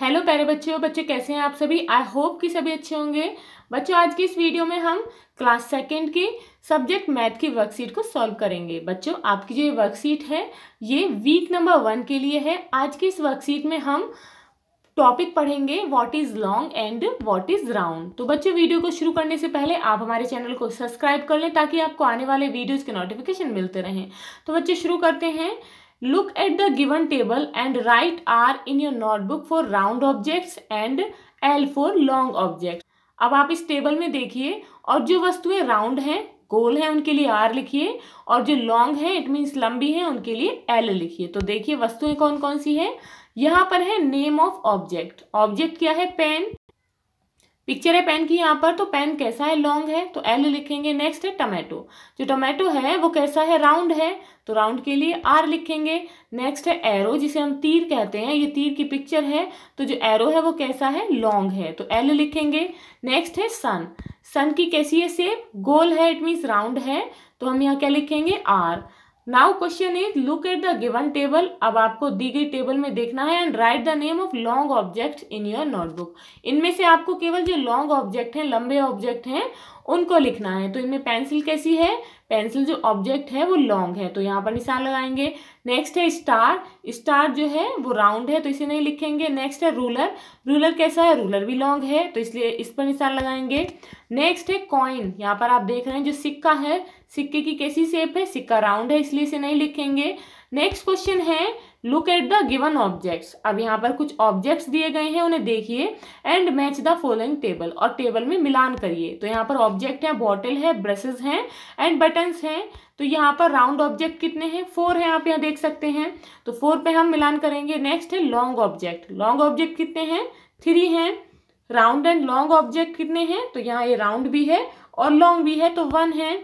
Hello प्यारे बच्चों बच्चे कैसे हैं आप सभी आई होप कि सभी अच्छे होंगे बच्चों आज की इस वीडियो में हम क्लास सेकेंड के सब्जेक्ट मैथ की वर्कशीट को सॉल्व करेंगे बच्चों आपकी जो ये वर्कशीट है ये वीक नंबर वन के लिए है आज की इस वर्कशीट में हम टॉपिक पढ़ेंगे what is long and what is round तो बच्चों वीडियो को शुरू करने से पहले आप हमारे चैनल को सब्सक्राइब कर लें ताकि आपको आने वाले वीडियोज़ के नोटिफिकेशन मिलते रहें तो बच्चे शुरू करते हैं Look at the given table and write R in your notebook for round objects and L for long objects. अब आप इस टेबल में देखिए और जो वस्तुएं राउंड हैं गोल हैं उनके लिए आर लिखिए और जो लॉन्ग है इट मीन्स लंबी है उनके लिए एल लिखिए तो देखिए वस्तुएं कौन कौन सी हैं यहाँ पर है नेम ऑफ ऑब्जेक्ट ऑब्जेक्ट क्या है पेन पिक्चर है पेन की यहाँ पर तो पेन कैसा है लॉन्ग है तो एल लिखेंगे नेक्स्ट है टमेटो जो टमेटो है वो कैसा है राउंड है तो राउंड के लिए आर लिखेंगे नेक्स्ट है एरो जिसे हम तीर कहते हैं ये तीर की पिक्चर है तो जो एरो है वो कैसा है लॉन्ग है तो एल लिखेंगे नेक्स्ट है सन सन की कैसी है सेप गोल है इट मीन्स राउंड है तो हम यहाँ क्या लिखेंगे R now question is look at the given table अब आपको दी गई टेबल में देखना है and write the name of long object in your notebook इनमें से आपको केवल जो लॉन्ग ऑब्जेक्ट हैं लंबे ऑब्जेक्ट हैं उनको लिखना है तो इनमें पेंसिल कैसी है पेंसिल जो ऑब्जेक्ट है वो लॉन्ग है तो यहाँ पर निशान लगाएंगे नेक्स्ट है स्टार स्टार जो है वो राउंड है तो इसे नहीं लिखेंगे नेक्स्ट है रूलर रूलर कैसा है रूलर भी लॉन्ग है तो इसलिए इस पर निशान लगाएंगे नेक्स्ट है कॉइन यहाँ पर आप देख रहे हैं जो सिक्का है सिक्के की कैसी शेप है सिक्का राउंड है इसलिए इसे नहीं लिखेंगे नेक्स्ट क्वेश्चन है look at the given objects अब यहाँ पर कुछ ऑब्जेक्ट्स दिए गए हैं उन्हें देखिए and match the following table और टेबल में मिलान करिए तो यहाँ पर ऑब्जेक्ट है बॉटल है ब्रशेज हैं एंड बटन्स हैं तो यहाँ पर राउंड ऑब्जेक्ट कितने हैं फोर हैं आप यहाँ देख सकते हैं तो फोर पे हम मिलान करेंगे नेक्स्ट है लॉन्ग ऑब्जेक्ट लॉन्ग ऑब्जेक्ट कितने हैं थ्री हैं राउंड एंड लॉन्ग ऑब्जेक्ट कितने हैं तो यहाँ ये राउंड भी है और लॉन्ग भी है तो वन है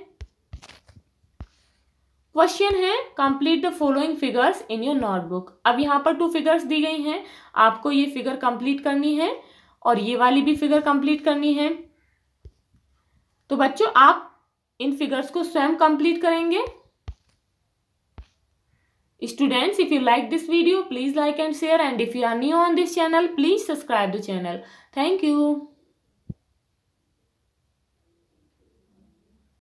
क्वेश्चन है complete the following figures in your notebook अब यहाँ पर टू फिगर्स दी गई हैं आपको ये फिगर कंप्लीट करनी है और ये वाली भी फिगर कंप्लीट करनी है तो बच्चों आप इन फिगर्स को स्वयं कंप्लीट करेंगे students if you like this video please like and share and if you are new on this channel please subscribe the channel thank you